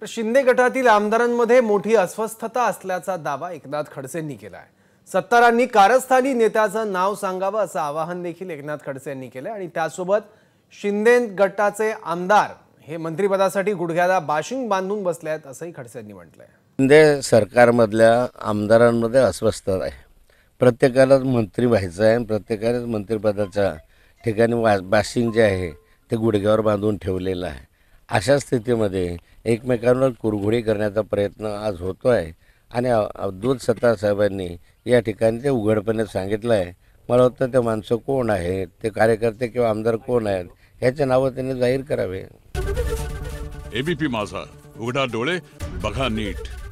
तर शिंदे गटातील आमदारांमध्ये मोठी अस्वस्थता असल्याचा दावा एकनाथ खडसेंनी केला आहे सत्तारांनी कारस्थानी नेत्याचं नाव सांगावं असं आवाहन देखील एकनाथ खडसे यांनी केलं आणि त्यासोबत शिंदे गटाचे आमदार हे मंत्रीपदासाठी गुडघ्याला बाशिंग बांधून बसले आहेत असंही खडसे यांनी म्हटलंय शिंदे सरकारमधल्या आमदारांमध्ये अस्वस्थता आहे प्रत्येकालाच मंत्री व्हायचं आहे प्रत्येकालाच मंत्रिपदाच्या ठिकाणी बाशिंग जे आहे ते गुडघ्यावर बांधून ठेवलेलं आहे अशा स्थितीमध्ये एकमेकांवर कुरघोडी करण्याचा प्रयत्न आज होतो आहे आणि अब्दुल सत्तारसाहेबांनी या ठिकाणी ते उघडपणे सांगितलं आहे मला वाटतं ते माणसं कोण आहेत ते कार्यकर्ते किंवा आमदार कोण आहेत ह्याचे नावं त्यांनी जाहीर करावे एबीपी माझा उघडा डोळे बघा नीट